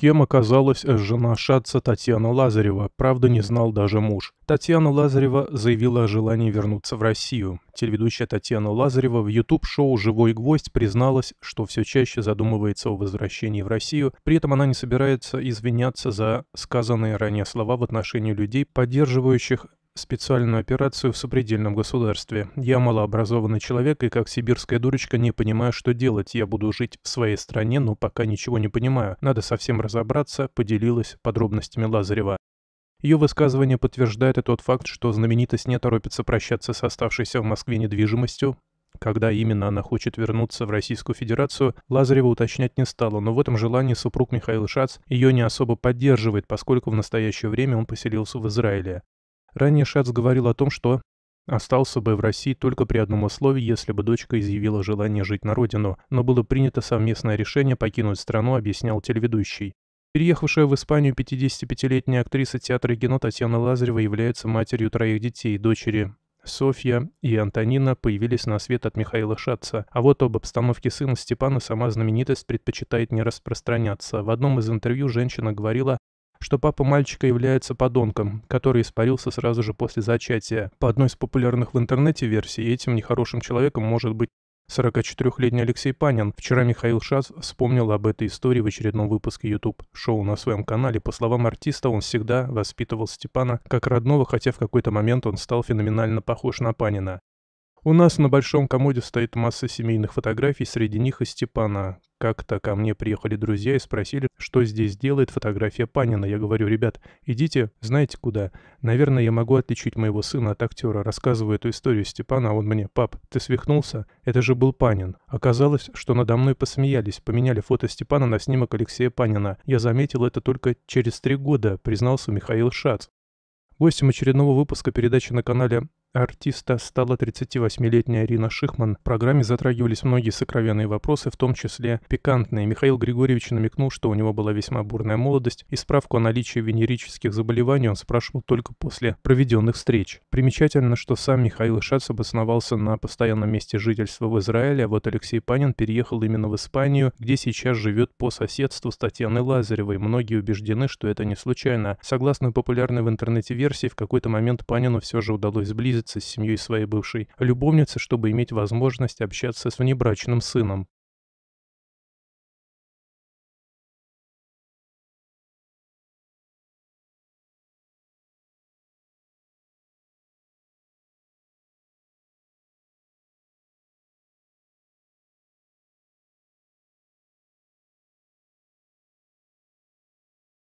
Кем оказалась жена Шатца Татьяна Лазарева, правда не знал даже муж. Татьяна Лазарева заявила о желании вернуться в Россию. Телеведущая Татьяна Лазарева в YouTube-шоу «Живой гвоздь» призналась, что все чаще задумывается о возвращении в Россию, при этом она не собирается извиняться за сказанные ранее слова в отношении людей, поддерживающих специальную операцию в сопредельном государстве. Я малообразованный человек и как сибирская дурочка не понимаю, что делать. Я буду жить в своей стране, но пока ничего не понимаю. Надо совсем разобраться, поделилась подробностями Лазарева. Ее высказывание подтверждает и тот факт, что знаменитость не торопится прощаться с оставшейся в Москве недвижимостью, когда именно она хочет вернуться в Российскую Федерацию, Лазарева уточнять не стала, но в этом желании супруг Михаил Шац ее не особо поддерживает, поскольку в настоящее время он поселился в Израиле. Ранее Шац говорил о том, что остался бы в России только при одном условии, если бы дочка изъявила желание жить на родину, но было принято совместное решение покинуть страну, объяснял телеведущий. Переехавшая в Испанию 55-летняя актриса театра и кино Татьяна Лазарева является матерью троих детей, дочери Софья и Антонина появились на свет от Михаила Шатца, а вот об обстановке сына Степана сама знаменитость предпочитает не распространяться. В одном из интервью женщина говорила что папа мальчика является подонком, который испарился сразу же после зачатия. По одной из популярных в интернете версий, этим нехорошим человеком может быть 44-летний Алексей Панин. Вчера Михаил Шац вспомнил об этой истории в очередном выпуске YouTube шоу на своем канале. По словам артиста, он всегда воспитывал Степана как родного, хотя в какой-то момент он стал феноменально похож на Панина. У нас на большом комоде стоит масса семейных фотографий, среди них и Степана. Как-то ко мне приехали друзья и спросили, что здесь делает фотография Панина. Я говорю, ребят, идите, знаете куда. Наверное, я могу отличить моего сына от актера. Рассказываю эту историю Степана, а он мне, пап, ты свихнулся? Это же был Панин. Оказалось, что надо мной посмеялись, поменяли фото Степана на снимок Алексея Панина. Я заметил это только через три года, признался Михаил Шац. Гостем очередного выпуска передачи на канале Артиста стала 38-летняя Ирина Шихман. В программе затрагивались многие сокровенные вопросы, в том числе пикантные. Михаил Григорьевич намекнул, что у него была весьма бурная молодость, и справку о наличии венерических заболеваний он спрашивал только после проведенных встреч. Примечательно, что сам Михаил Шац обосновался на постоянном месте жительства в Израиле, а вот Алексей Панин переехал именно в Испанию, где сейчас живет по соседству с Татьяной Лазаревой. Многие убеждены, что это не случайно. Согласно популярной в интернете версии, в какой-то момент Панину все же удалось сблизиться увидеться с семьей своей бывшей любовницы, чтобы иметь возможность общаться с внебрачным сыном.